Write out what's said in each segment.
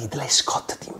Ridley Scott di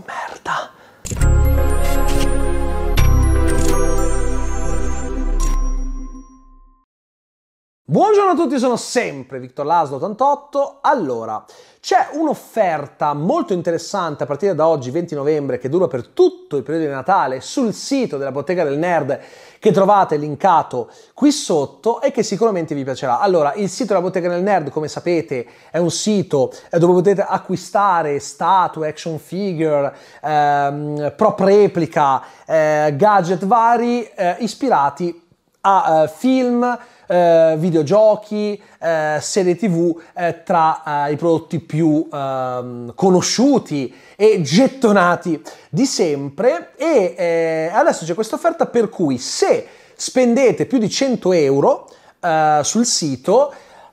Buongiorno a tutti, sono sempre Victor Laslo 88. Allora, c'è un'offerta molto interessante a partire da oggi 20 novembre che dura per tutto il periodo di Natale sul sito della Bottega del Nerd che trovate linkato qui sotto e che sicuramente vi piacerà. Allora, il sito della Bottega del Nerd, come sapete, è un sito eh, dove potete acquistare statue, action figure, ehm, prop replica, eh, gadget vari eh, ispirati a eh, film eh, videogiochi, eh, serie tv eh, tra eh, i prodotti più ehm, conosciuti e gettonati di sempre e eh, adesso c'è questa offerta per cui se spendete più di 100 euro eh, sul sito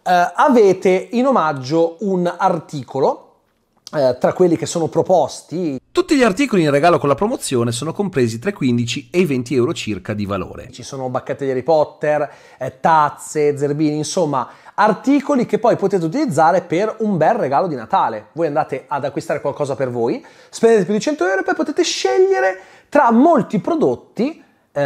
avete in omaggio un articolo eh, tra quelli che sono proposti tutti gli articoli in regalo con la promozione sono compresi tra i 15 e i 20 euro circa di valore. Ci sono bacchette di Harry Potter, eh, tazze, zerbini, insomma articoli che poi potete utilizzare per un bel regalo di Natale. Voi andate ad acquistare qualcosa per voi, spendete più di 100 euro e poi potete scegliere tra molti prodotti, eh,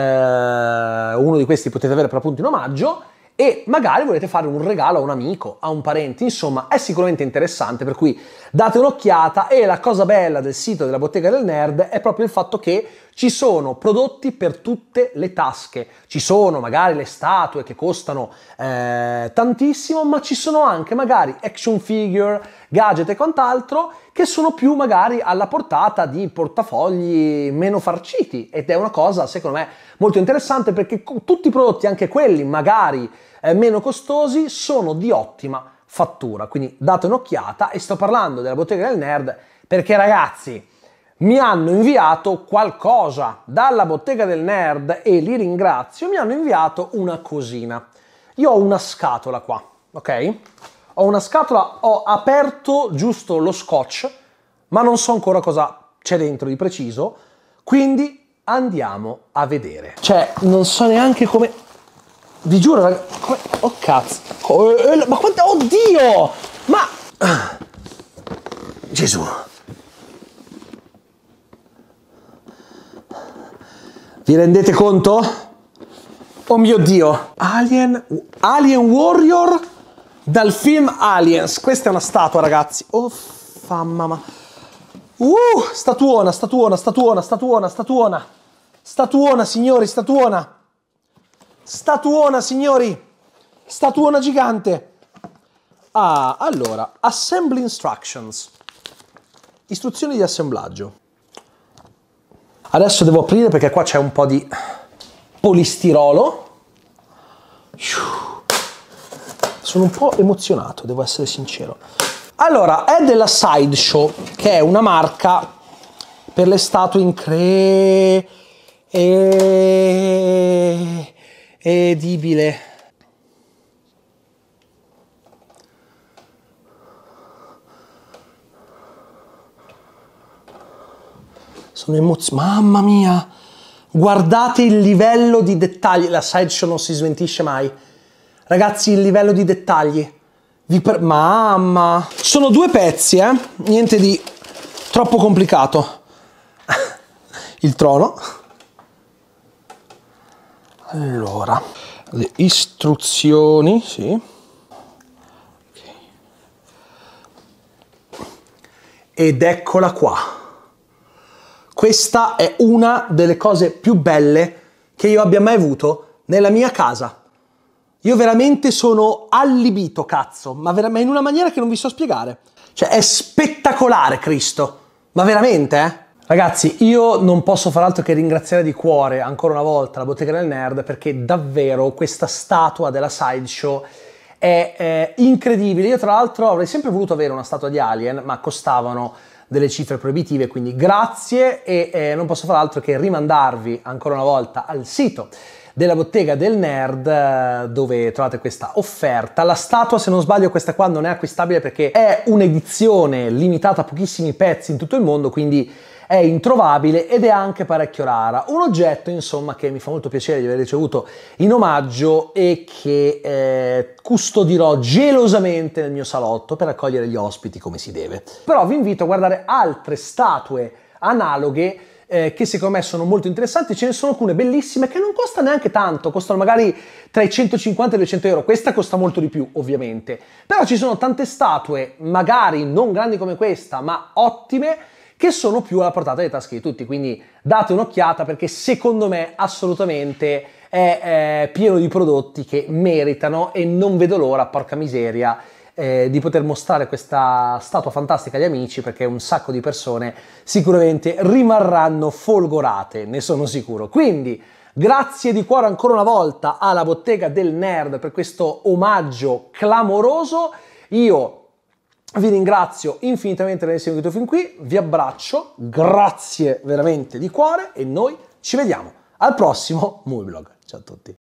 uno di questi potete avere per appunto in omaggio, e magari volete fare un regalo a un amico, a un parente, insomma è sicuramente interessante, per cui date un'occhiata e la cosa bella del sito della bottega del nerd è proprio il fatto che ci sono prodotti per tutte le tasche, ci sono magari le statue che costano eh, tantissimo, ma ci sono anche magari action figure, gadget e quant'altro che sono più magari alla portata di portafogli meno farciti ed è una cosa secondo me molto interessante perché tutti i prodotti, anche quelli magari eh, meno costosi, sono di ottima fattura. Quindi date un'occhiata e sto parlando della bottega del nerd perché ragazzi mi hanno inviato qualcosa dalla bottega del nerd e li ringrazio, mi hanno inviato una cosina. Io ho una scatola qua, ok? Ho una scatola, ho aperto giusto lo scotch, ma non so ancora cosa c'è dentro di preciso, quindi andiamo a vedere. Cioè, non so neanche come... Vi giuro, ragazzi... Come... Oh cazzo! Eh, eh, ma quanto... Oddio! Ma... Gesù! Vi rendete conto? Oh mio Dio! Alien... Alien Warrior dal film Aliens. Questa è una statua, ragazzi. Oh, famma ma... Uh, statuona, statuona, statuona, statuona, statuona. Statuona, signori, statuona. Statuona, signori. Statuona gigante. Ah, allora, assembly instructions. Istruzioni di assemblaggio. Adesso devo aprire perché qua c'è un po' di polistirolo. Sono un po' emozionato, devo essere sincero. Allora, è della Sideshow, che è una marca per le statue incredibile. E... Sono emozionato. Mamma mia! Guardate il livello di dettagli. La sideshow non si smentisce mai. Ragazzi, il livello di dettagli. Vi per... Mamma! Sono due pezzi, eh? Niente di troppo complicato. il trono. Allora, le istruzioni, sì. Okay. Ed eccola qua. Questa è una delle cose più belle che io abbia mai avuto nella mia casa. Io veramente sono allibito, cazzo, ma, ma in una maniera che non vi so spiegare. Cioè, è spettacolare Cristo, ma veramente, eh? Ragazzi, io non posso far altro che ringraziare di cuore ancora una volta la bottega del nerd perché davvero questa statua della sideshow è, è incredibile. Io tra l'altro avrei sempre voluto avere una statua di Alien, ma costavano delle cifre proibitive, quindi grazie e eh, non posso far altro che rimandarvi ancora una volta al sito della bottega del nerd eh, dove trovate questa offerta la statua se non sbaglio questa qua non è acquistabile perché è un'edizione limitata a pochissimi pezzi in tutto il mondo quindi è introvabile ed è anche parecchio rara. Un oggetto, insomma, che mi fa molto piacere di aver ricevuto in omaggio e che eh, custodirò gelosamente nel mio salotto per accogliere gli ospiti come si deve. Però vi invito a guardare altre statue analoghe eh, che secondo me sono molto interessanti. Ce ne sono alcune bellissime che non costano neanche tanto, costano magari tra i 150 e i 200 euro. Questa costa molto di più, ovviamente. Però ci sono tante statue, magari non grandi come questa, ma ottime che sono più alla portata delle tasche di tutti. Quindi date un'occhiata perché secondo me assolutamente è eh, pieno di prodotti che meritano e non vedo l'ora, porca miseria, eh, di poter mostrare questa statua fantastica agli amici perché un sacco di persone sicuramente rimarranno folgorate, ne sono sicuro. Quindi grazie di cuore ancora una volta alla bottega del nerd per questo omaggio clamoroso. Io vi ringrazio infinitamente per aver seguito fin qui, vi abbraccio, grazie veramente di cuore e noi ci vediamo al prossimo Movie Blog. Ciao a tutti.